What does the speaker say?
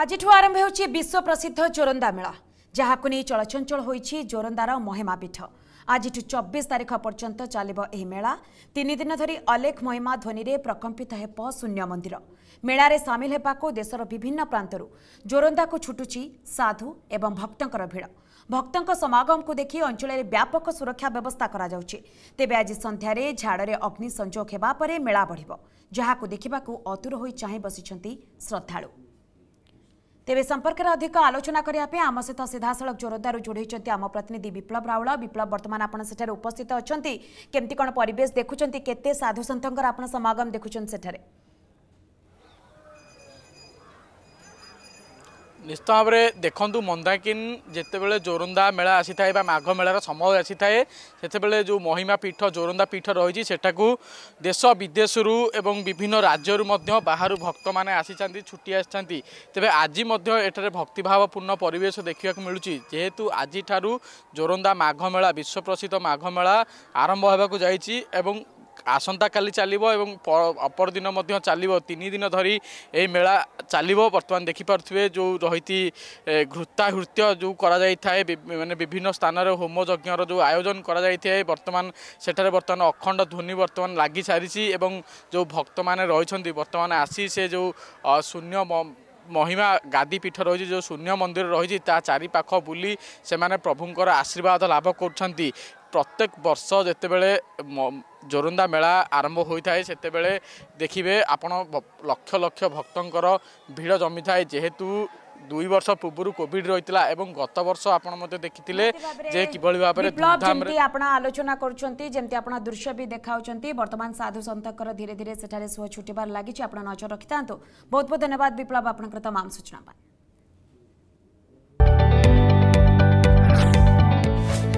ଆଜିଠୁ ଆରମ୍ଭ ହେଉଛି ବିଶ୍ୱ ପ୍ରସିଦ୍ଧ ଜୋରନ୍ଦା ମେଳା ଯାହାକୁ ନେଇ ଚଳଚଞ୍ଚଳ ହୋଇଛି ଜୋରନ୍ଦାର ମହିମା ପୀଠ ଆଜିଠୁ ଚବିଶ ତାରିଖ ପର୍ଯ୍ୟନ୍ତ ଚାଲିବ ଏହି ମେଳା ତିନି ଦିନ ଧରି ଅଲେଖ ମହିମା ଧ୍ୱନିରେ ପ୍ରକମ୍ପିତ ହେବ ଶୂନ୍ୟ ମନ୍ଦିର ମେଳାରେ ସାମିଲ ହେବାକୁ ଦେଶର ବିଭିନ୍ନ ପ୍ରାନ୍ତରୁ ଜୋରନ୍ଦାକୁ ଛୁଟୁଛି ସାଧୁ ଏବଂ ଭକ୍ତଙ୍କର ଭିଡ଼ ଭକ୍ତଙ୍କ ସମାଗମକୁ ଦେଖି ଅଞ୍ଚଳରେ ବ୍ୟାପକ ସୁରକ୍ଷା ବ୍ୟବସ୍ଥା କରାଯାଉଛି ତେବେ ଆଜି ସନ୍ଧ୍ୟାରେ ଝାଡ଼ରେ ଅଗ୍ନି ସଂଯୋଗ ହେବା ପରେ ମେଳା ବଢ଼ିବ ଯାହାକୁ ଦେଖିବାକୁ ଅତୁର ହୋଇ ଚାହିଁ ବସିଛନ୍ତି ଶ୍ରଦ୍ଧାଳୁ ତେବେ ସମ୍ପର୍କରେ ଅଧିକ ଆଲୋଚନା କରିବା ପାଇଁ ଆମ ସହିତ ସିଧାସଳଖ ଜୋରଦାରୁ ଯୋଡ଼େଇଛନ୍ତି ଆମ ପ୍ରତିନିଧି ବିପ୍ଳବ ରାଉଳ ବିପ୍ଳବ ବର୍ତ୍ତମାନ ଆପଣ ସେଠାରେ ଉପସ୍ଥିତ ଅଛନ୍ତି କେମିତି କ'ଣ ପରିବେଶ ଦେଖୁଛନ୍ତି କେତେ ସାଧୁସନ୍ଥଙ୍କର ଆପଣ ସମାଗମ ଦେଖୁଛନ୍ତି ସେଠାରେ ନିଶ୍ଚିତ ଭାବରେ ଦେଖନ୍ତୁ ମନ୍ଦାକିନ୍ ଯେତେବେଳେ ଜୋରନ୍ଦା ମେଳା ଆସିଥାଏ ବା ମାଘ ମେଳାର ସମୟ ଆସିଥାଏ ସେତେବେଳେ ଯେଉଁ ମହିମା ପୀଠ ଜୋରନ୍ଦା ପୀଠ ରହିଛି ସେଠାକୁ ଦେଶ ବିଦେଶରୁ ଏବଂ ବିଭିନ୍ନ ରାଜ୍ୟରୁ ମଧ୍ୟ ବାହାରୁ ଭକ୍ତମାନେ ଆସିଛନ୍ତି ଛୁଟି ଆସିଛନ୍ତି ତେବେ ଆଜି ମଧ୍ୟ ଏଠାରେ ଭକ୍ତିଭାବପୂର୍ଣ୍ଣ ପରିବେଶ ଦେଖିବାକୁ ମିଳୁଛି ଯେହେତୁ ଆଜିଠାରୁ ଜୋରନ୍ଦା ମାଘ ମେଳା ବିଶ୍ୱପ୍ରସିଦ୍ଧ ମାଘ ମେଳା ଆରମ୍ଭ ହେବାକୁ ଯାଇଛି ଏବଂ ଆସନ୍ତାକାଲି ଚାଲିବ ଏବଂ ଅପରଦିନ ମଧ୍ୟ ଚାଲିବ ତିନି ଦିନ ଧରି ଏହି ମେଳା ଚାଲିବ ବର୍ତ୍ତମାନ ଦେଖିପାରୁଥିବେ ଯେଉଁ ରହିଛି ଘୃତାହୃତ୍ୟ ଯେଉଁ କରାଯାଇଥାଏ ମାନେ ବିଭିନ୍ନ ସ୍ଥାନରେ ହୋମ ଯଜ୍ଞର ଯେଉଁ ଆୟୋଜନ କରାଯାଇଥାଏ ବର୍ତ୍ତମାନ ସେଠାରେ ବର୍ତ୍ତମାନ ଅଖଣ୍ଡ ଧ୍ୱନି ବର୍ତ୍ତମାନ ଲାଗି ସାରିଛି ଏବଂ ଯେଉଁ ଭକ୍ତମାନେ ରହିଛନ୍ତି ବର୍ତ୍ତମାନ ଆସି ସେ ଯେଉଁ ଶୂନ୍ୟ ମହିମା ଗାଦିପୀଠ ରହିଛି ଯେଉଁ ଶୂନ୍ୟ ମନ୍ଦିର ରହିଛି ତା ଚାରିପାଖ ବୁଲି ସେମାନେ ପ୍ରଭୁଙ୍କର ଆଶୀର୍ବାଦ ଲାଭ କରୁଛନ୍ତି প্রত্যেক বর্ষ যেতবে জোরন্দা মেলা আরম্ভ হয়ে থাকে সেতবে দেখবে আপনার লক্ষ লক্ষ ভক্তর ভিড় জমি থাকে যেহেতু দুই বর্ষ পূর্বর কোভিড রয়েছে এবং গত বর্ষ আপনার দেখিলে যে কিভাবে ভাবে আপনার আলোচনা করছেন যেমন আপনার দৃশ্য বি দেখাচ্ছেন বর্তমান সাধু সন্তর ধীরে ধীরে সেঠারে সুহ ছুটবার লাগিছে আপনার নজর রাখি থাকে বহুত বহুত ধন্যবাদ বিপ্লব আপনার তমাম সূচনা